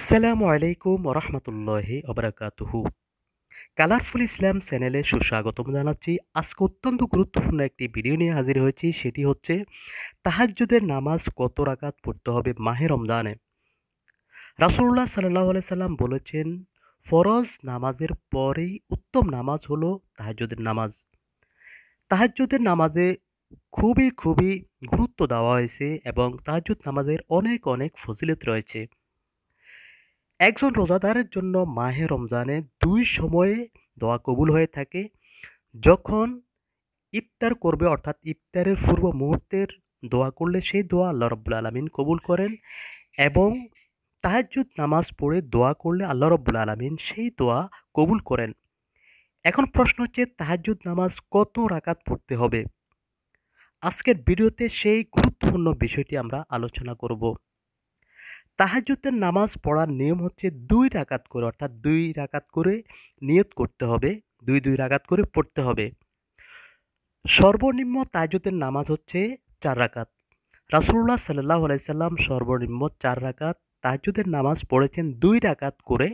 আসসালামু আলাইকুম রহমতুল্লাহ অবরাকাতুহু কালারফুল ইসলাম চ্যানেলে সুস্বাগতম জানাচ্ছি আজকে অত্যন্ত গুরুত্বপূর্ণ একটি ভিডিও নিয়ে হাজির হয়েছি সেটি হচ্ছে তাহাজ্জুদের নামাজ কত রাকাত পড়তে হবে মাহে রমজানে রাসুল্লাহ সাল্লাহ সাল্লাম বলেছেন ফরজ নামাজের পরেই উত্তম নামাজ হলো তাহাজ্জুদের নামাজ তাহাজ্জুদের নামাজে খুবই খুবই গুরুত্ব দেওয়া হয়েছে এবং তাহাজুদ নামাজের অনেক অনেক ফজিলত রয়েছে একজন রোজাদারের জন্য মাহে রমজানে দুই সময়ে দোয়া কবুল হয়ে থাকে যখন ইফতার করবে অর্থাৎ ইফতারের পূর্ব মুহূর্তের দোয়া করলে সেই দোয়া আল্লাহ রব্বুল আলমিন কবুল করেন এবং তাহাজুদ নামাজ পড়ে দোয়া করলে আল্লাহ রব্বুল আলমিন সেই দোয়া কবুল করেন এখন প্রশ্ন হচ্ছে তাহাজুদ নামাজ কত রাকাত পড়তে হবে আজকের ভিডিওতে সেই গুরুত্বপূর্ণ বিষয়টি আমরা আলোচনা করব তাহাজুতের নামাজ পড়ার নিয়ম হচ্ছে দুই রাকাত করে অর্থাৎ দুই রাকাত করে নিয়ত করতে হবে দুই দুই রাকাত করে পড়তে হবে সর্বনিম্ন তাহাজুতের নামাজ হচ্ছে চার রাকাত রাসুল্লাহ সাল্লাহ আলাইসাল্লাম সর্বনিম্ন চার রাকাত তাহাজুদের নামাজ পড়েছেন দুই রাকাত করে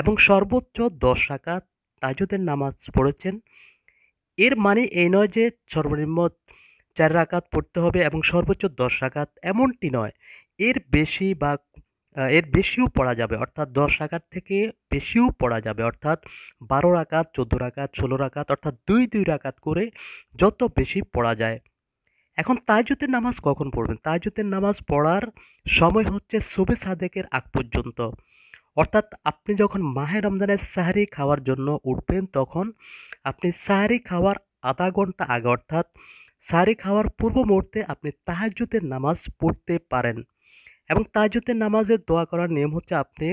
এবং সর্বোচ্চ দশ রাকাত তাহাজুদের নামাজ পড়েছেন এর মানে এই নয় যে সর্বনিম্ন চার রাকাত পড়তে হবে এবং সর্বোচ্চ দশ রাকাত এমনটি নয় এর বেশি বা এর বেশিও পড়া যাবে অর্থাৎ দশ রাকাত থেকে বেশিও পড়া যাবে অর্থাৎ বারো রাকাত চোদ্দো রাকাত ষোলো রাকাত অর্থাৎ দুই দুই রাকাত করে যত বেশি পড়া যায় এখন তাজুতের নামাজ কখন পড়বেন তাজুতের নামাজ পড়ার সময় হচ্ছে সোবে সাদেকের আগ পর্যন্ত অর্থাৎ আপনি যখন মাহে রমজানের সাহারি খাওয়ার জন্য উঠবেন তখন আপনি সাহারি খাওয়ার আধা ঘন্টা আগে অর্থাৎ সাহারি খাওয়ার পূর্ব মুহূর্তে আপনি তাহাজুতের নামাজ পড়তে পারেন এবং তাহাজুতের নামাজের দোয়া করার নিয়ম হচ্ছে আপনি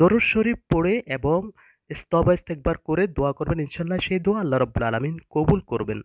দরুদ শরীফ পড়ে এবং স্তবা ইস্তেকবার করে দোয়া করবেন ইনশাল্লাহ সেই দোয়া আল্লাহ রব্বুল আলমিন কবুল করবেন